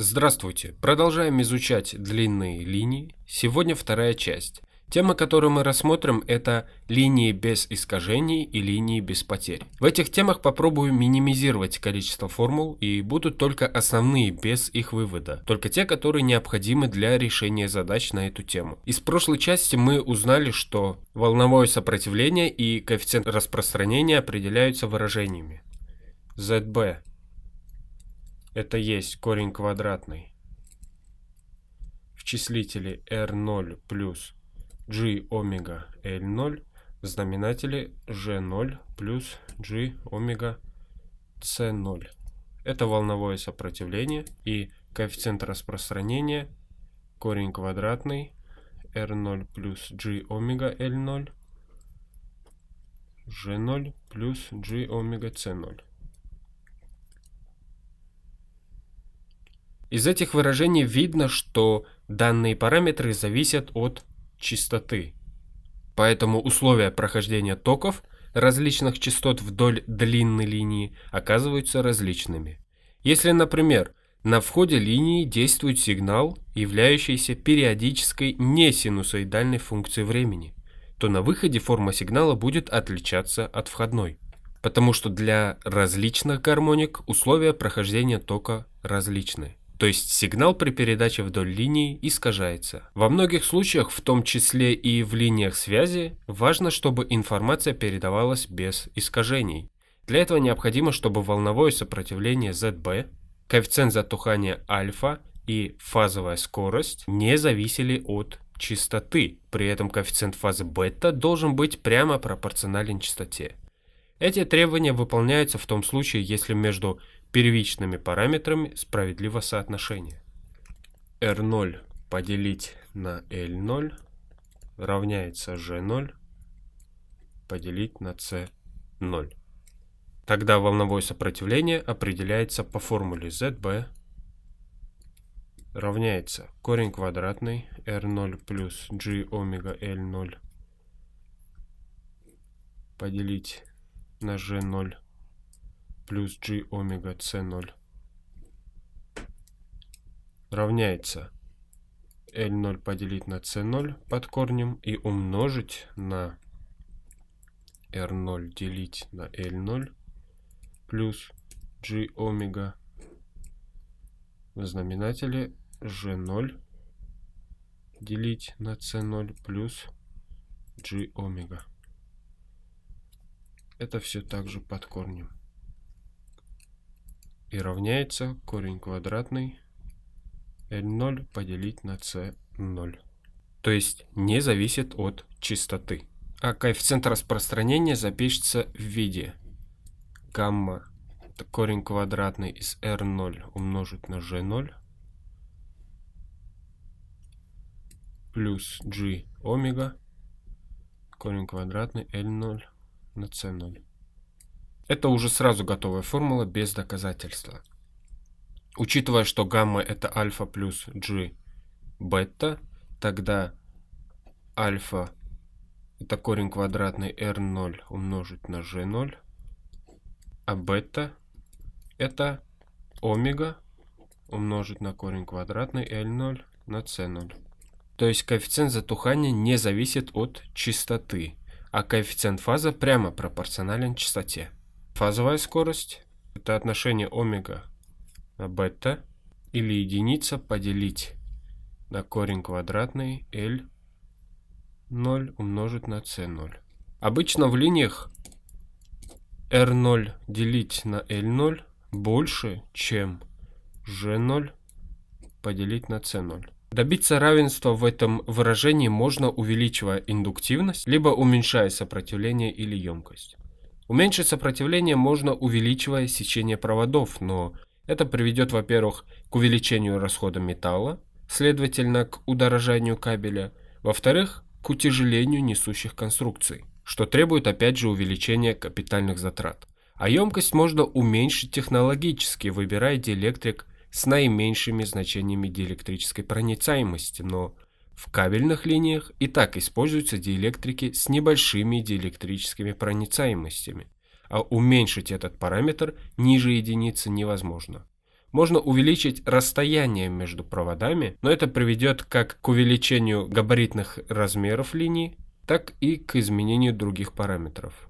Здравствуйте! Продолжаем изучать длинные линии. Сегодня вторая часть. Тема, которую мы рассмотрим, это линии без искажений и линии без потерь. В этих темах попробую минимизировать количество формул и будут только основные без их вывода, только те, которые необходимы для решения задач на эту тему. Из прошлой части мы узнали, что волновое сопротивление и коэффициент распространения определяются выражениями ZB это есть корень квадратный. В числителе R0 плюс G омега L0 в знаменателе G0 плюс G омега C0. Это волновое сопротивление и коэффициент распространения корень квадратный R0 плюс G омега L0 G0 плюс G омега C0. Из этих выражений видно, что данные параметры зависят от частоты. Поэтому условия прохождения токов различных частот вдоль длинной линии оказываются различными. Если, например, на входе линии действует сигнал, являющийся периодической несинусоидальной функцией времени, то на выходе форма сигнала будет отличаться от входной, потому что для различных гармоник условия прохождения тока различны то есть сигнал при передаче вдоль линии искажается. Во многих случаях, в том числе и в линиях связи, важно, чтобы информация передавалась без искажений. Для этого необходимо, чтобы волновое сопротивление ZB, коэффициент затухания альфа и фазовая скорость не зависели от частоты. При этом коэффициент фазы бета должен быть прямо пропорционален частоте. Эти требования выполняются в том случае, если между первичными параметрами справедливо соотношение. R0 поделить на L0 равняется G0 поделить на C0. Тогда волновое сопротивление определяется по формуле ZB равняется корень квадратный R0 плюс G омега L0 поделить на G0 плюс g омега c0 равняется L0 поделить на C0 под корнем и умножить на R0 делить на L0 плюс G омега в знаменателе G0 делить на C0 плюс G омега. Это все также под корнем и равняется корень квадратный L0 поделить на C0. То есть не зависит от частоты. А коэффициент распространения запишется в виде гамма это корень квадратный из R0 умножить на G0 плюс G омега корень квадратный L0 на C0. Это уже сразу готовая формула без доказательства. Учитывая, что гамма это альфа плюс g бета, тогда альфа это корень квадратный r0 умножить на g0, а бета это омега умножить на корень квадратный L0 на C0. То есть коэффициент затухания не зависит от частоты, а коэффициент фаза прямо пропорционален частоте. Фазовая скорость – это отношение омега на бета или единица поделить на корень квадратный L 0 умножить на C0. Обычно в линиях R0 делить на L0 больше, чем G0 поделить на C0. Добиться равенства в этом выражении можно увеличивая индуктивность, либо уменьшая сопротивление или емкость. Уменьшить сопротивление можно, увеличивая сечение проводов, но это приведет, во-первых, к увеличению расхода металла, следовательно, к удорожанию кабеля, во-вторых, к утяжелению несущих конструкций, что требует опять же увеличения капитальных затрат. А емкость можно уменьшить технологически, выбирая диэлектрик с наименьшими значениями диэлектрической проницаемости, но в кабельных линиях и так используются диэлектрики с небольшими диэлектрическими проницаемостями, а уменьшить этот параметр ниже единицы невозможно. Можно увеличить расстояние между проводами, но это приведет как к увеличению габаритных размеров линий, так и к изменению других параметров.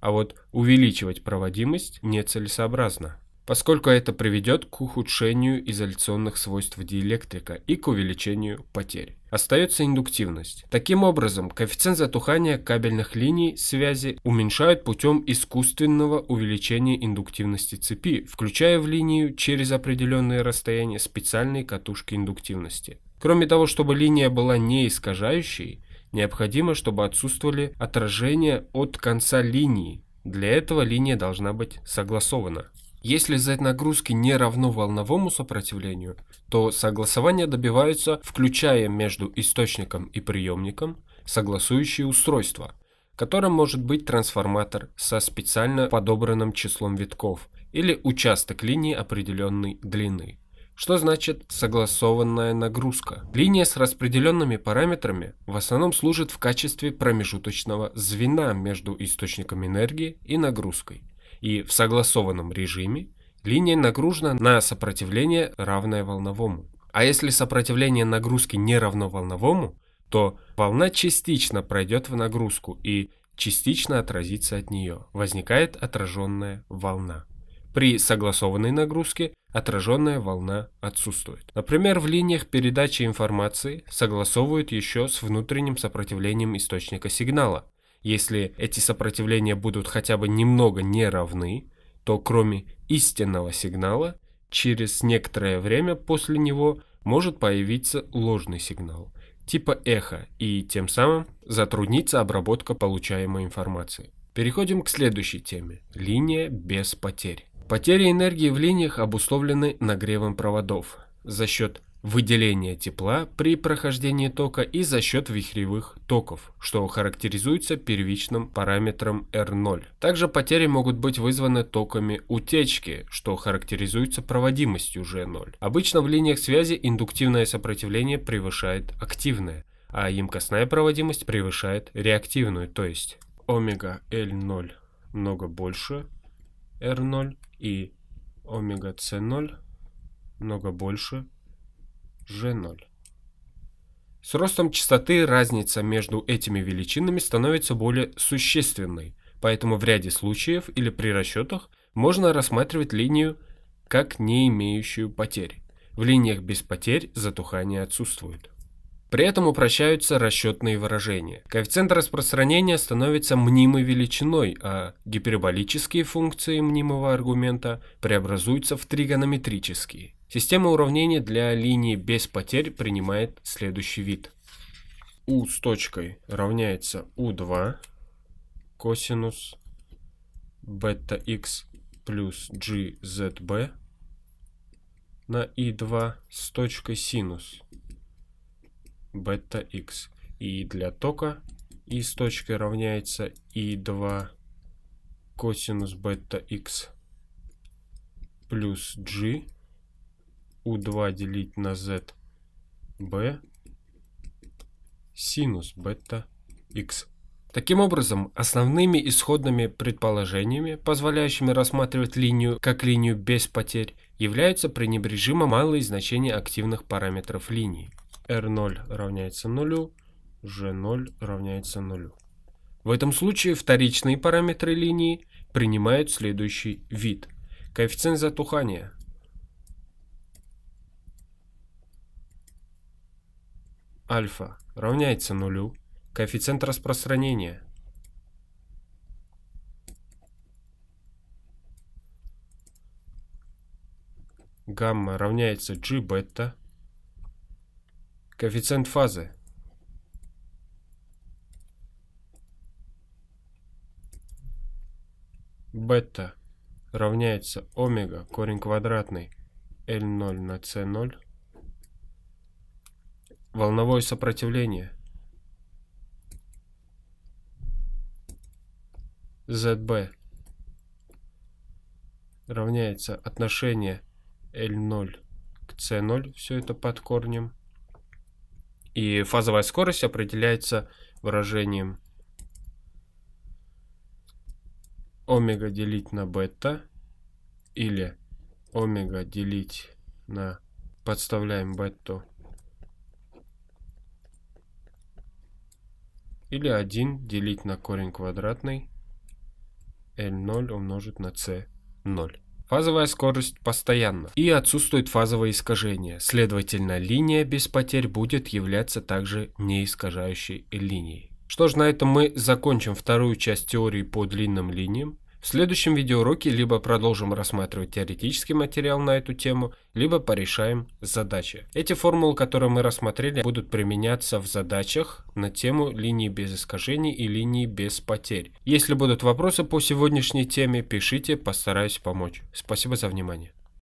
А вот увеличивать проводимость нецелесообразно, поскольку это приведет к ухудшению изоляционных свойств диэлектрика и к увеличению потерь остается индуктивность. Таким образом, коэффициент затухания кабельных линий связи уменьшают путем искусственного увеличения индуктивности цепи, включая в линию через определенные расстояния специальные катушки индуктивности. Кроме того, чтобы линия была не искажающей, необходимо, чтобы отсутствовали отражения от конца линии. Для этого линия должна быть согласована. Если Z нагрузки не равно волновому сопротивлению, то согласование добиваются, включая между источником и приемником согласующие устройства, которым может быть трансформатор со специально подобранным числом витков или участок линии определенной длины. Что значит согласованная нагрузка? Линия с распределенными параметрами в основном служит в качестве промежуточного звена между источником энергии и нагрузкой и в согласованном режиме линия нагружена на сопротивление, равное волновому. А если сопротивление нагрузки не равно волновому, то волна частично пройдет в нагрузку и частично отразится от нее. Возникает отраженная волна. При согласованной нагрузке отраженная волна отсутствует. Например, в линиях передачи информации согласовывают еще с внутренним сопротивлением источника сигнала, если эти сопротивления будут хотя бы немного не равны, то кроме истинного сигнала, через некоторое время после него может появиться ложный сигнал, типа эхо, и тем самым затруднится обработка получаемой информации. Переходим к следующей теме – линия без потерь. Потери энергии в линиях обусловлены нагревом проводов. За счет выделение тепла при прохождении тока и за счет вихревых токов, что характеризуется первичным параметром R0. Также потери могут быть вызваны токами утечки, что характеризуется проводимостью G0. Обычно в линиях связи индуктивное сопротивление превышает активное, а емкостная проводимость превышает реактивную, то есть омега L0 много больше R0 и омега C0 много больше G0. С ростом частоты разница между этими величинами становится более существенной, поэтому в ряде случаев или при расчетах можно рассматривать линию как не имеющую потерь. В линиях без потерь затухание отсутствует. При этом упрощаются расчетные выражения. Коэффициент распространения становится мнимой величиной, а гиперболические функции мнимого аргумента преобразуются в тригонометрические – Система уравнения для линии без потерь принимает следующий вид. U с точкой равняется U2 косинус бета x плюс gzb на i2 с точкой синус бета x. И для тока и с точкой равняется i2 косинус бета x плюс g у 2 делить на z b синус бета x. Таким образом, основными исходными предположениями, позволяющими рассматривать линию как линию без потерь, являются пренебрежимо малые значения активных параметров линии. R0 равняется 0, G0 равняется 0. В этом случае вторичные параметры линии принимают следующий вид. Коэффициент затухания альфа равняется нулю, коэффициент распространения. Гамма равняется g бета. Коэффициент фазы. Бета равняется омега корень квадратный L0 на C0 волновое сопротивление. ZB равняется отношение L0 к C0, все это под корнем. И фазовая скорость определяется выражением омега делить на бета или омега делить на подставляем бету Или 1 делить на корень квадратный L0 умножить на C0. Фазовая скорость постоянна и отсутствует фазовое искажение, следовательно линия без потерь будет являться также неискажающей линией. Что ж, на этом мы закончим вторую часть теории по длинным линиям. В следующем видеоуроке либо продолжим рассматривать теоретический материал на эту тему, либо порешаем задачи. Эти формулы, которые мы рассмотрели, будут применяться в задачах на тему линии без искажений и линии без потерь. Если будут вопросы по сегодняшней теме, пишите, постараюсь помочь. Спасибо за внимание.